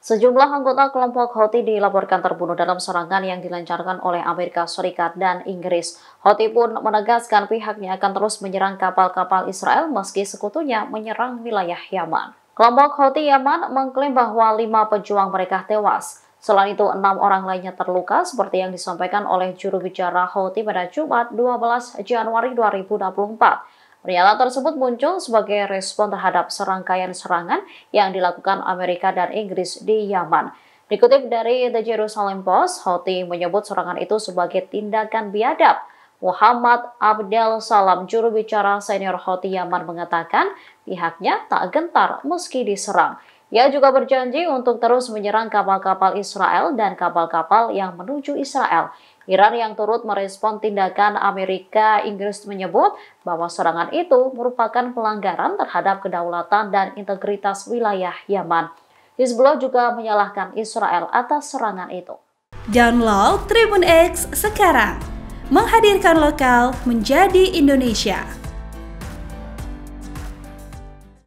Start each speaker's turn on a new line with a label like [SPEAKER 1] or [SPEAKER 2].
[SPEAKER 1] Sejumlah anggota kelompok Houthi dilaporkan terbunuh dalam serangan yang dilancarkan oleh Amerika Serikat dan Inggris. Houthi pun menegaskan pihaknya akan terus menyerang kapal-kapal Israel meski sekutunya menyerang wilayah Yaman. Kelompok Houthi Yaman mengklaim bahwa lima pejuang mereka tewas. Selain itu, enam orang lainnya terluka seperti yang disampaikan oleh juru bicara Houthi pada Jumat 12 Januari 2024. Pernyataan tersebut muncul sebagai respon terhadap serangkaian serangan yang dilakukan Amerika dan Inggris di Yaman. Dikutip dari The Jerusalem Post, Houthi menyebut serangan itu sebagai tindakan biadab. Muhammad Abdel Salam, juru bicara senior Houthi Yaman mengatakan pihaknya tak gentar meski diserang. Ia juga berjanji untuk terus menyerang kapal-kapal Israel dan kapal-kapal yang menuju Israel. Iran yang turut merespon tindakan Amerika Inggris menyebut bahwa serangan itu merupakan pelanggaran terhadap kedaulatan dan integritas wilayah Yaman. Hizbullah juga menyalahkan Israel atas serangan itu.
[SPEAKER 2] Download Tribun X sekarang, menghadirkan lokal menjadi Indonesia.